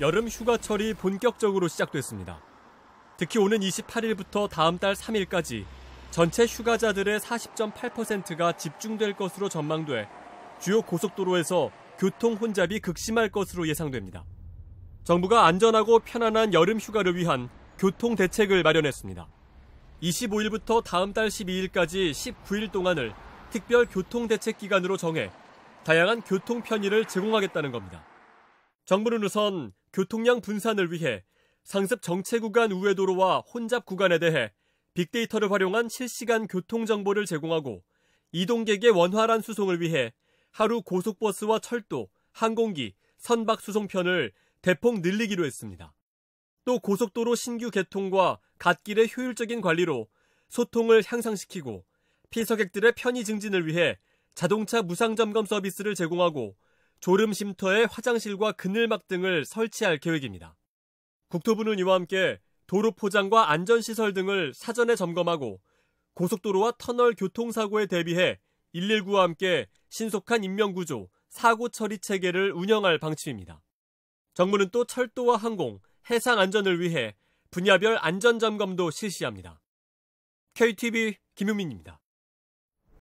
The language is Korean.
여름 휴가철이 본격적으로 시작됐습니다. 특히 오는 28일부터 다음 달 3일까지 전체 휴가자들의 40.8%가 집중될 것으로 전망돼 주요 고속도로에서 교통 혼잡이 극심할 것으로 예상됩니다. 정부가 안전하고 편안한 여름 휴가를 위한 교통 대책을 마련했습니다. 25일부터 다음 달 12일까지 19일 동안을 특별 교통 대책 기간으로 정해 다양한 교통 편의를 제공하겠다는 겁니다. 정부는 우선 교통량 분산을 위해 상습 정체 구간 우회 도로와 혼잡 구간에 대해 빅데이터를 활용한 실시간 교통 정보를 제공하고 이동객의 원활한 수송을 위해 하루 고속버스와 철도, 항공기, 선박 수송편을 대폭 늘리기로 했습니다. 또 고속도로 신규 개통과 갓길의 효율적인 관리로 소통을 향상시키고 피서객들의 편의 증진을 위해 자동차 무상 점검 서비스를 제공하고 졸음 쉼터에 화장실과 그늘막 등을 설치할 계획입니다. 국토부는 이와 함께 도로 포장과 안전시설 등을 사전에 점검하고 고속도로와 터널 교통사고에 대비해 119와 함께 신속한 인명구조, 사고 처리 체계를 운영할 방침입니다. 정부는 또 철도와 항공, 해상 안전을 위해 분야별 안전점검도 실시합니다. KTV 김유민입니다.